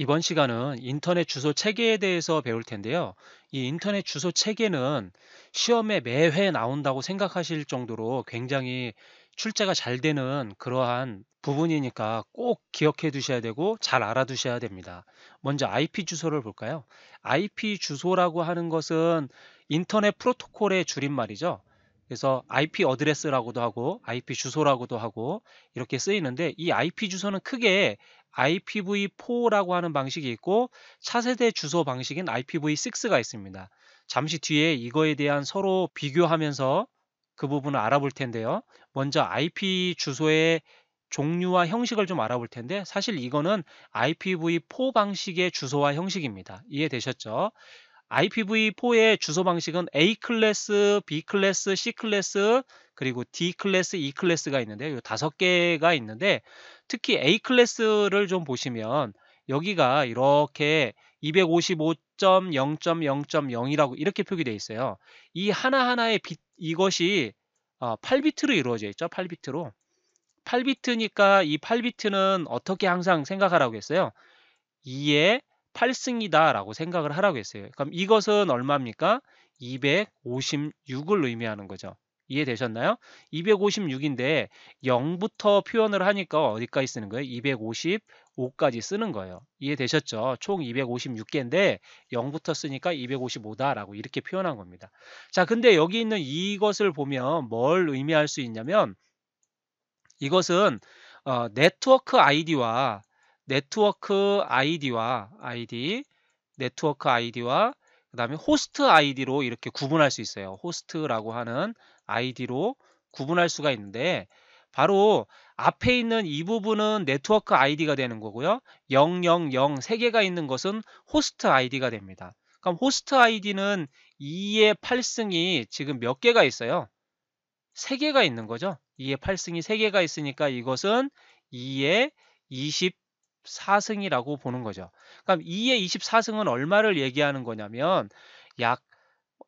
이번 시간은 인터넷 주소 체계에 대해서 배울 텐데요. 이 인터넷 주소 체계는 시험에 매회 나온다고 생각하실 정도로 굉장히 출제가 잘 되는 그러한 부분이니까 꼭 기억해 두셔야 되고 잘 알아두셔야 됩니다. 먼저 IP 주소를 볼까요? IP 주소라고 하는 것은 인터넷 프로토콜의 줄임말이죠. 그래서 IP 어드레스라고도 하고 IP 주소라고도 하고 이렇게 쓰이는데 이 IP 주소는 크게 IPv4라고 하는 방식이 있고 차세대 주소 방식인 IPv6가 있습니다. 잠시 뒤에 이거에 대한 서로 비교하면서 그 부분을 알아볼 텐데요. 먼저 IP 주소의 종류와 형식을 좀 알아볼 텐데 사실 이거는 IPv4 방식의 주소와 형식입니다. 이해되셨죠? IPv4의 주소 방식은 A 클래스, B 클래스, C 클래스, 그리고 D 클래스, E 클래스가 있는데 요 다섯 개가 있는데 특히 A 클래스를 좀 보시면 여기가 이렇게 255.0.0.0이라고 이렇게 표기되어 있어요. 이 하나하나의 빛, 이것이 8비트로 어, 이루어져 있죠. 8비트로. 8비트니까 이 8비트는 어떻게 항상 생각하라고 했어요? 2의 8승이다 라고 생각을 하라고 했어요. 그럼 이것은 얼마입니까? 256을 의미하는 거죠. 이해되셨나요? 256인데 0부터 표현을 하니까 어디까지 쓰는 거예요? 255까지 쓰는 거예요. 이해되셨죠? 총 256개인데 0부터 쓰니까 255다라고 이렇게 표현한 겁니다. 자, 근데 여기 있는 이것을 보면 뭘 의미할 수 있냐면 이것은 어, 네트워크 아이디와 네트워크 아이디와 아이디 네트워크 아이디와 그 다음에 호스트 아이디로 이렇게 구분할 수 있어요. 호스트라고 하는 아이디로 구분할 수가 있는데 바로 앞에 있는 이 부분은 네트워크 아이디가 되는 거고요. 000 3개가 있는 것은 호스트 아이디가 됩니다. 그럼 호스트 아이디는 2의 8승이 지금 몇 개가 있어요? 3개가 있는 거죠. 2의 8승이 3개가 있으니까 이것은 2의 20 24승이라고 보는 거죠. 그럼 2의 24승은 얼마를 얘기하는 거냐면 약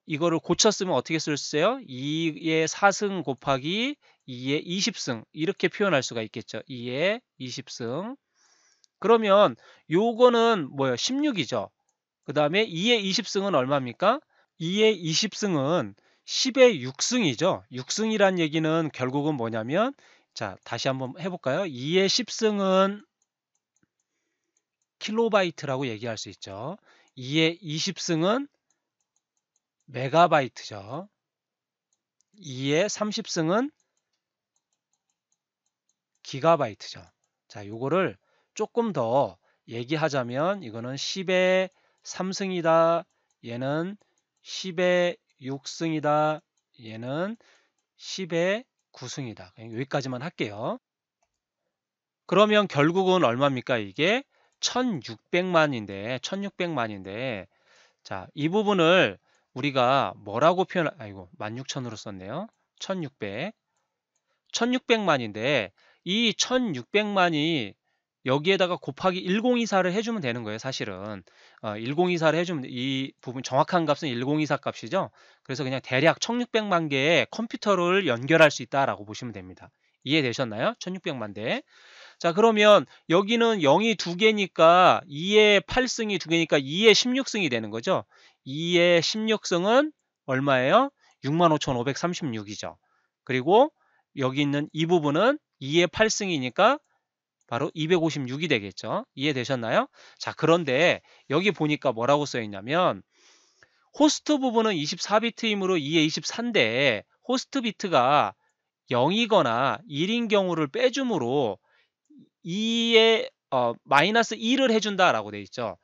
이거를 고쳤으면 어떻게 쓸 수있어요 2의 4승 곱하기 2의 20승 이렇게 표현할 수가 있겠죠. 2의 20승 그러면 요거는 뭐예요? 16이죠. 그 다음에 2의 20승은 얼마입니까? 2의 20승은 10의 6승이죠. 6승이란 얘기는 결국은 뭐냐면 자 다시 한번 해볼까요? 2의 10승은 킬로바이트라고 얘기할 수 있죠. 2의 20승은 메가바이트죠. 2의 30승은 기가바이트죠. 자, 요거를 조금 더 얘기하자면 이거는 10의 3승이다. 얘는 10의 6승이다. 얘는 10의 9승이다. 여기까지만 할게요. 그러면 결국은 얼마입니까? 이게 1600만인데 1600만인데 자, 이 부분을 우리가 뭐라고 표현 아이고 16,000으로 썼네요. 1600 1600만인데 이 1600만이 여기에다가 곱하기 1024를 해주면 되는 거예요 사실은 어, 1024를 해주면 이 부분 정확한 값은 1024 값이죠 그래서 그냥 대략 1600만 개의 컴퓨터를 연결할 수 있다라고 보시면 됩니다 이해되셨나요? 1600만 대자 그러면 여기는 0이 두개니까 2의 8승이 두개니까 2의 16승이 되는 거죠. 2의 16승은 얼마예요? 65,536이죠. 그리고 여기 있는 이 부분은 2의 8승이니까 바로 256이 되겠죠. 이해되셨나요? 자 그런데 여기 보니까 뭐라고 써있냐면 호스트 부분은 24비트이므로 2의 24인데 호스트 비트가 0이거나 1인 경우를 빼줌으로 2에 어, 마이너스 1을 해준다라고 되어 있죠.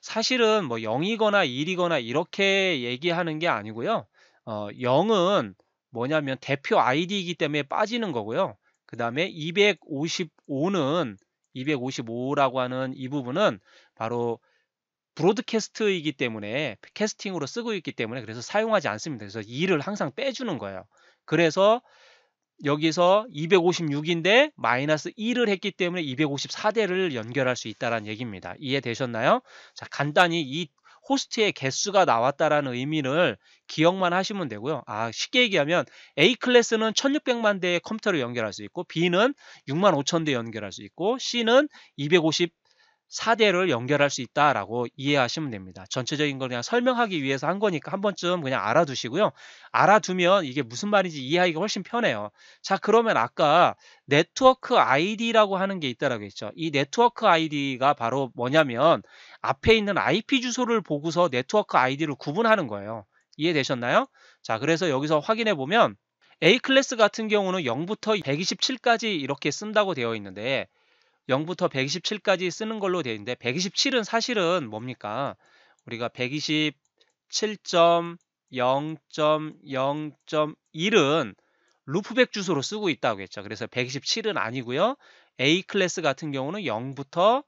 사실은 뭐 0이거나 1이거나 이렇게 얘기하는 게 아니고요. 어, 0은 뭐냐면 대표 아이디이기 때문에 빠지는 거고요. 그 다음에 255는 255라고 하는 이 부분은 바로 브로드캐스트이기 때문에 캐스팅으로 쓰고 있기 때문에 그래서 사용하지 않습니다. 그래서 2를 항상 빼주는 거예요. 그래서 여기서 256인데 마이너스 1을 했기 때문에 254대를 연결할 수 있다는 얘기입니다. 이해되셨나요? 자, 간단히 이 호스트의 개수가 나왔다라는 의미를 기억만 하시면 되고요. 아, 쉽게 얘기하면 A 클래스는 1600만 대의 컴퓨터를 연결할 수 있고 B는 6 5 0 0 0대 연결할 수 있고 C는 250 4대를 연결할 수 있다라고 이해하시면 됩니다. 전체적인 걸 그냥 설명하기 위해서 한 거니까 한 번쯤 그냥 알아두시고요. 알아두면 이게 무슨 말인지 이해하기가 훨씬 편해요. 자, 그러면 아까 네트워크 아이디라고 하는 게 있다라고 했죠. 이 네트워크 아이디가 바로 뭐냐면 앞에 있는 IP 주소를 보고서 네트워크 아이디를 구분하는 거예요. 이해되셨나요? 자, 그래서 여기서 확인해 보면 A 클래스 같은 경우는 0부터 127까지 이렇게 쓴다고 되어 있는데 0부터 127까지 쓰는 걸로 되어 있는데 127은 사실은 뭡니까? 우리가 127.0.0.1은 루프백 주소로 쓰고 있다고 했죠. 그래서 127은 아니고요. A 클래스 같은 경우는 0부터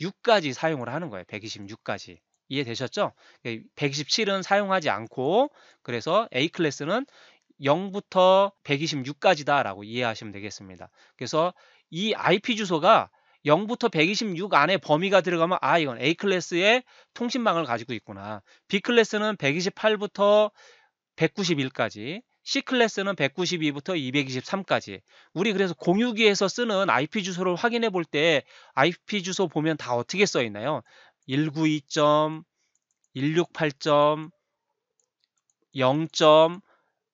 126까지 사용을 하는 거예요. 126까지. 이해되셨죠? 127은 예, 사용하지 않고 그래서 A 클래스는 0부터 126까지다라고 이해하시면 되겠습니다. 그래서 이 IP 주소가 0부터 126 안에 범위가 들어가면 아 이건 A 클래스의 통신망을 가지고 있구나. B 클래스는 128부터 191까지, C 클래스는 192부터 223까지. 우리 그래서 공유기에서 쓰는 IP 주소를 확인해 볼 때 IP 주소 보면 다 어떻게 써 있나요? 192. 168. 0.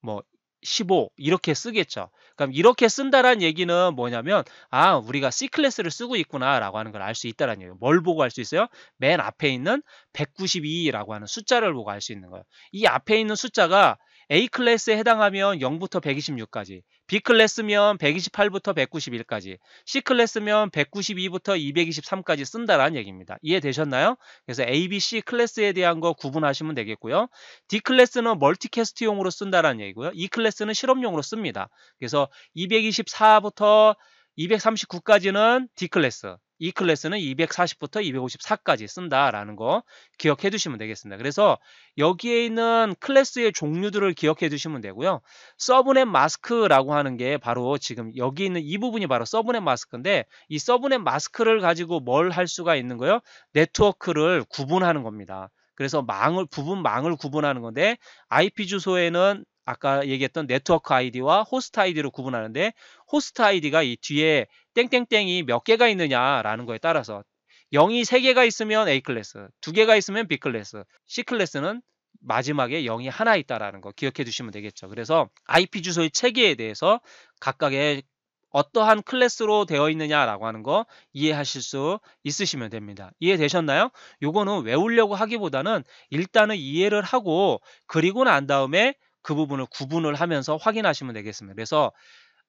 뭐15 이렇게 쓰겠죠. 그럼 이렇게 쓴다란 얘기는 뭐냐면 아 우리가 C 클래스를 쓰고 있구나라고 하는 걸 알 수 있다는 라 얘기예요. 뭘 보고 알 수 있어요? 맨 앞에 있는 192라고 하는 숫자를 보고 알 수 있는 거예요. 이 앞에 있는 숫자가 A 클래스에 해당하면 0부터 126까지 B클래스면 128부터 191까지, C클래스면 192부터 223까지 쓴다라는 얘기입니다. 이해되셨나요? 그래서 A, B, C 클래스에 대한 거 구분하시면 되겠고요. D 클래스는 멀티캐스트용으로 쓴다라는 얘기고요. E 클래스는 실험용으로 씁니다. 그래서 224부터 239까지는 D 클래스, 이 클래스는 240부터 254까지 쓴다라는 거 기억해 두시면 되겠습니다. 그래서 여기에 있는 클래스의 종류들을 기억해 두시면 되고요. 서브넷 마스크라고 하는 게 바로 지금 여기 있는 이 부분이 바로 서브넷 마스크인데 이 서브넷 마스크를 가지고 뭘 할 수가 있는 거예요? 네트워크를 구분하는 겁니다. 그래서 망을 부분 망을 구분하는 건데 IP 주소에는 아까 얘기했던 네트워크 아이디와 호스트 아이디로 구분하는데 호스트 아이디가 이 뒤에 땡땡땡이 몇 개가 있느냐라는 거에 따라서 0이 3개가 있으면 A 클래스, 2개가 있으면 B 클래스, C 클래스는 마지막에 0이 하나 있다라는 거 기억해 주시면 되겠죠. 그래서 IP 주소의 체계에 대해서 각각의 어떠한 클래스로 되어 있느냐라고 하는 거 이해하실 수 있으시면 됩니다. 이해되셨나요? 요거는 외우려고 하기보다는 일단은 이해를 하고 그리고 난 다음에 그 부분을 구분을 하면서 확인하시면 되겠습니다. 그래서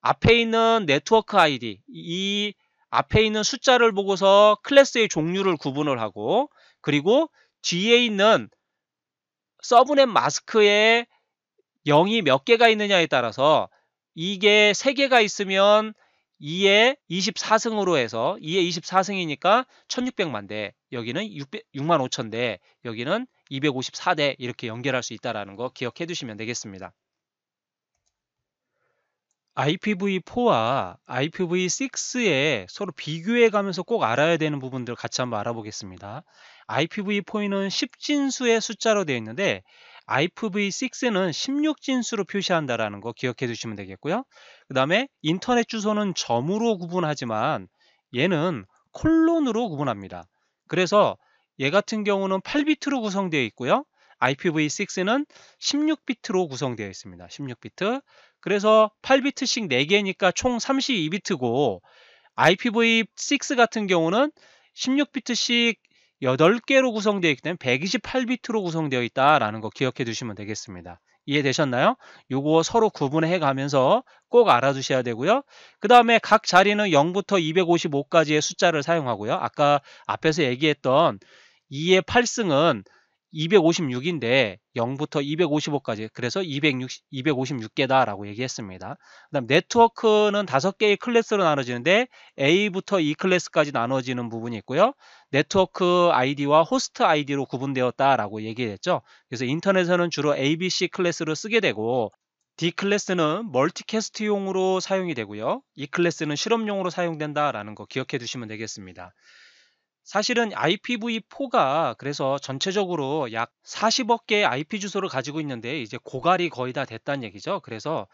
앞에 있는 네트워크 아이디 이 앞에 있는 숫자를 보고서 클래스의 종류를 구분을 하고 그리고 뒤에 있는 서브넷 마스크에 0이 몇 개가 있느냐에 따라서 이게 3개가 있으면 2에 24승으로 해서 2에 24승이니까 1600만 대 여기는 6 0 6만 5천 대 여기는 254대 이렇게 연결할 수있다는거 기억해 두시면 되겠습니다. IPv4와 IPv6에 서로 비교해 가면서 꼭 알아야 되는 부분들 같이 한번 알아보겠습니다. IPv4는 10진수의 숫자로 되어 있는데 IPv6는 16진수로 표시한다라는 거 기억해 두시면 되겠고요. 그 다음에 인터넷 주소는 점으로 구분하지만 얘는 콜론으로 구분합니다. 그래서 얘 같은 경우는 8비트로 구성되어 있고요. IPv6는 16비트로 구성되어 있습니다. 16비트. 그래서 8비트씩 4개니까 총 32비트고 IPv6 같은 경우는 16비트씩 8개로 구성되어 있기 때문에 128비트로 구성되어 있다라는 거 기억해 두시면 되겠습니다. 이해되셨나요? 요거 서로 구분해 가면서 꼭 알아두셔야 되고요. 그 다음에 각 자리는 0부터 255까지의 숫자를 사용하고요. 아까 앞에서 얘기했던 2의 8승은 256인데 0부터 255까지 그래서 260, 256개다라고 얘기했습니다. 그다음 네트워크는 5개의 클래스로 나눠지는데 A부터 E 클래스까지 나눠지는 부분이 있고요. 네트워크 아이디와 호스트 아이디로 구분되었다라고 얘기했죠. 그래서 인터넷에서는 주로 ABC 클래스를 쓰게 되고 D 클래스는 멀티캐스트용으로 사용이 되고요. E 클래스는 실험용으로 사용된다라는 거 기억해 두시면 되겠습니다. 사실은 IPv4가 그래서 전체적으로 약 40억 개의 IP 주소를 가지고 있는데 이제 고갈이 거의 다 됐다는 얘기죠. 그래서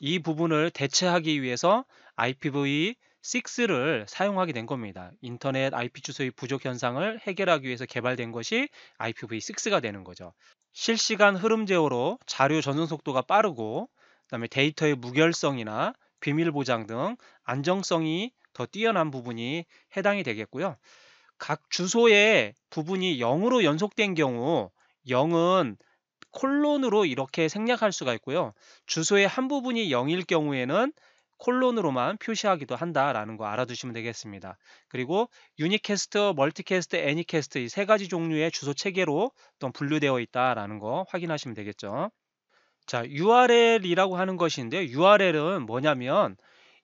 이 부분을 대체하기 위해서 IPv6를 사용하게 된 겁니다. 인터넷 IP 주소의 부족 현상을 해결하기 위해서 개발된 것이 IPv6가 되는 거죠. 실시간 흐름 제어로 자료 전송 속도가 빠르고 그다음에 데이터의 무결성이나 비밀 보장 등 안정성이 더 뛰어난 부분이 해당이 되겠고요. 각 주소의 부분이 0으로 연속된 경우 0은 콜론으로 이렇게 생략할 수가 있고요. 주소의 한 부분이 0일 경우에는 콜론으로만 표시하기도 한다라는 거 알아두시면 되겠습니다. 그리고 유니캐스트, 멀티캐스트, 애니캐스트 이 세 가지 종류의 주소 체계로 또 분류되어 있다라는 거 확인하시면 되겠죠. 자, URL이라고 하는 것인데 URL은 뭐냐면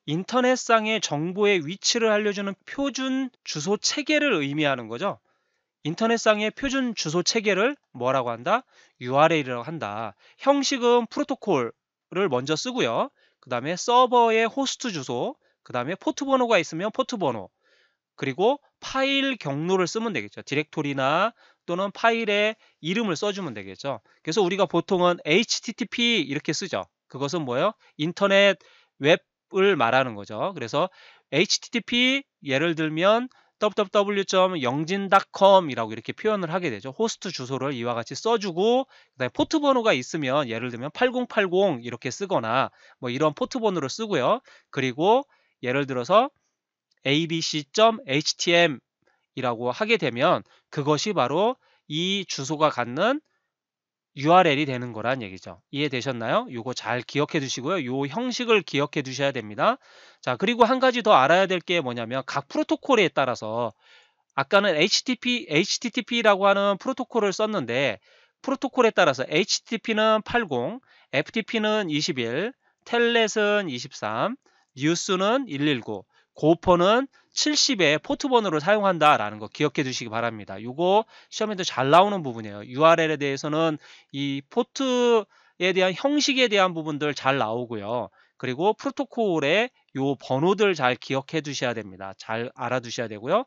인터넷상의 정보의 위치를 알려주는 표준 주소 체계를 의미하는 거죠. 인터넷상의 표준 주소 체계를 뭐라고 한다? URL이라고 한다. 형식은 프로토콜을 먼저 쓰고요. 그 다음에 서버의 호스트 주소, 그 다음에 포트 번호가 있으면 포트 번호, 그리고 파일 경로를 쓰면 되겠죠. 디렉토리나 또는 파일의 이름을 써주면 되겠죠. 그래서 우리가 보통은 HTTP 이렇게 쓰죠. 그것은 뭐예요? 인터넷 웹을 말하는 거죠. 그래서 HTTP 예를 들면 www.영진닷컴이라고 이렇게 표현을 하게 되죠. 호스트 주소를 이와 같이 써주고 그다음에 포트 번호가 있으면 예를 들면 8080 이렇게 쓰거나 뭐 이런 포트 번호를 쓰고요. 그리고 예를 들어서 abc.htm 이라고 하게 되면 그것이 바로 이 주소가 갖는 URL이 되는 거란 얘기죠. 이해되셨나요? 이거잘 기억해 두시고요. 이 형식을 기억해 두셔야 됩니다. 자, 그리고 한 가지 더 알아야 될 게 뭐냐면 각 프로토콜에 따라서 아까는 HTTP, HTTP라고 하는 프로토콜을 썼는데 프로토콜에 따라서 HTTP는 80, FTP는 21, 텔넷은 23, 뉴스는 119, 고퍼는 70에 포트번호를 사용한다라는 거 기억해 두시기 바랍니다. 이거 시험에도 잘 나오는 부분이에요. URL에 대해서는 이 포트에 대한 형식에 대한 부분들 잘 나오고요. 그리고 프로토콜의 요 번호들 잘 기억해 두셔야 됩니다. 잘 알아두셔야 되고요.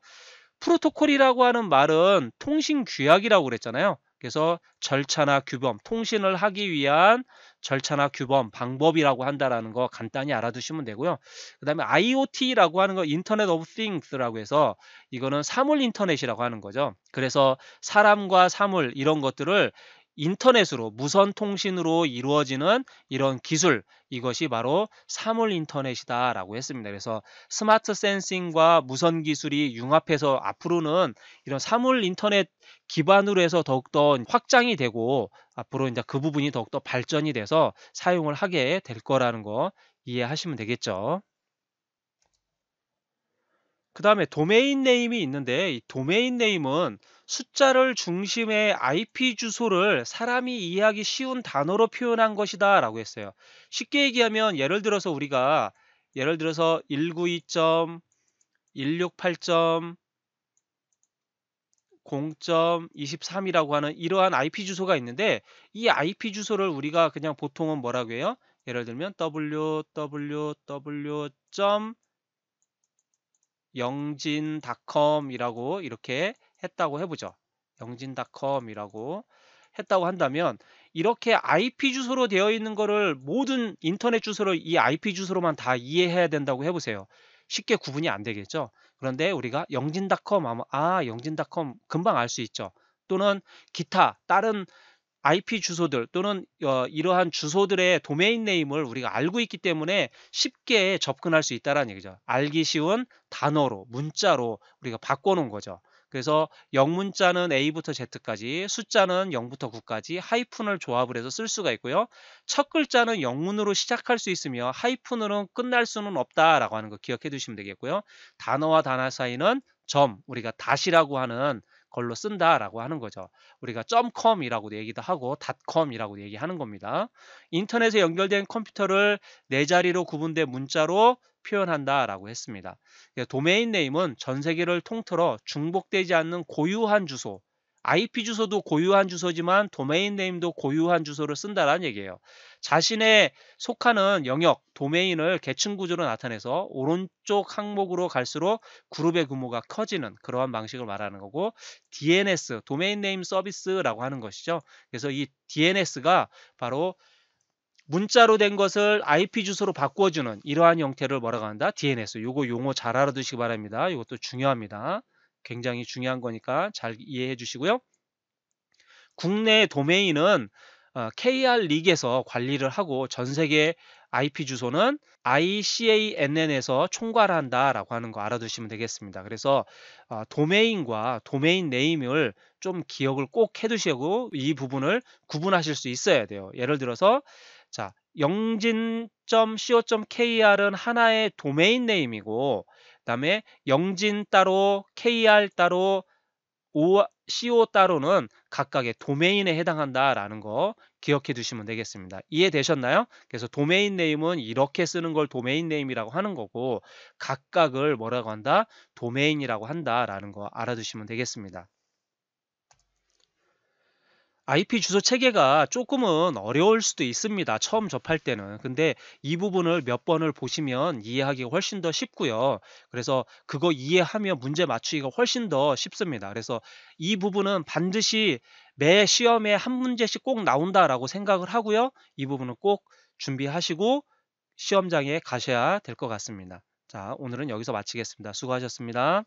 프로토콜이라고 하는 말은 통신 규약이라고 그랬잖아요. 그래서 절차나 규범, 통신을 하기 위한 절차나 규범, 방법이라고 한다라는 거 간단히 알아두시면 되고요. 그 다음에 IoT라고 하는 거 인터넷 오브 띵스라고 해서 이거는 사물 인터넷이라고 하는 거죠. 그래서 사람과 사물 이런 것들을 인터넷으로 무선 통신으로 이루어지는 이런 기술 이것이 바로 사물 인터넷이다라고 했습니다. 그래서 스마트 센싱과 무선 기술이 융합해서 앞으로는 이런 사물 인터넷 기반으로 해서 더욱더 확장이 되고 앞으로 이제 그 부분이 더욱더 발전이 돼서 사용을 하게 될 거라는 거 이해하시면 되겠죠. 그 다음에 도메인 네임이 있는데 이 도메인 네임은 숫자를 중심의 IP 주소를 사람이 이해하기 쉬운 단어로 표현한 것이다 라고 했어요. 쉽게 얘기하면 예를 들어서 우리가 예를 들어서 192.168.0.23이라고 하는 이러한 IP 주소가 있는데 이 IP 주소를 우리가 그냥 보통은 뭐라고 해요? 예를 들면 www. 영진닷컴이라고 이렇게 했다고 해보죠. 영진닷컴이라고 했다고 한다면 이렇게 IP 주소로 되어 있는 거를 모든 인터넷 주소로 이 IP 주소로만 다 이해해야 된다고 해보세요. 쉽게 구분이 안 되겠죠. 그런데 우리가 영진닷컴 아마 아 영진닷컴 금방 알 수 있죠. 또는 기타 다른 IP 주소들 또는 어, 이러한 주소들의 도메인 네임을 우리가 알고 있기 때문에 쉽게 접근할 수 있다라는 얘기죠. 알기 쉬운 단어로 문자로 우리가 바꿔놓은 거죠. 그래서 영문자는 A부터 Z까지, 숫자는 0부터 9까지 하이픈을 조합을 해서 쓸 수가 있고요. 첫 글자는 영문으로 시작할 수 있으며 하이픈으로는 끝날 수는 없다라고 하는 거 기억해 두시면 되겠고요. 단어와 단어 사이는 점, 우리가 다시라고 하는 걸로 쓴다라고 하는 거죠. 우리가 .com이라고도 얘기도 하고 .com이라고도 얘기하는 겁니다. 인터넷에 연결된 컴퓨터를 네 자리로 구분된 문자로 표현한다라고 했습니다. 그러니까 도메인 네임은 전 세계를 통틀어 중복되지 않는 고유한 주소, IP 주소도 고유한 주소지만 도메인 네임도 고유한 주소를 쓴다라는 얘기예요. 자신의 속하는 영역, 도메인을 계층 구조로 나타내서 오른쪽 항목으로 갈수록 그룹의 규모가 커지는 그러한 방식을 말하는 거고 DNS, 도메인 네임 서비스라고 하는 것이죠. 그래서 이 DNS가 바로 문자로 된 것을 IP 주소로 바꿔주는 이러한 형태를 뭐라고 한다? DNS. 요거 용어 잘 알아두시기 바랍니다. 이것도 중요합니다. 굉장히 중요한 거니까 잘 이해해 주시고요. 국내 도메인은 어, KR 리그에서 관리를 하고 전 세계 IP 주소는 ICANN에서 총괄한다라고 하는 거 알아두시면 되겠습니다. 그래서 어, 도메인과 도메인 네임을 좀 기억을 꼭 해두시고 이 부분을 구분하실 수 있어야 돼요. 예를 들어서 자 영진.co.kr은 하나의 도메인 네임이고 다음에 영진 따로, KR 따로, CO 따로는 각각의 도메인에 해당한다라는 거 기억해 두시면 되겠습니다. 이해되셨나요? 그래서 도메인 네임은 이렇게 쓰는 걸 도메인 네임이라고 하는 거고 각각을 뭐라고 한다? 도메인이라고 한다라는 거 알아두시면 되겠습니다. IP 주소 체계가 조금은 어려울 수도 있습니다. 처음 접할 때는. 근데 이 부분을 몇 번을 보시면 이해하기가 훨씬 더 쉽고요. 그래서 그거 이해하면 문제 맞추기가 훨씬 더 쉽습니다. 그래서 이 부분은 반드시 매 시험에 한 문제씩 꼭 나온다라고 생각을 하고요. 이 부분은 꼭 준비하시고 시험장에 가셔야 될 것 같습니다. 자, 오늘은 여기서 마치겠습니다. 수고하셨습니다.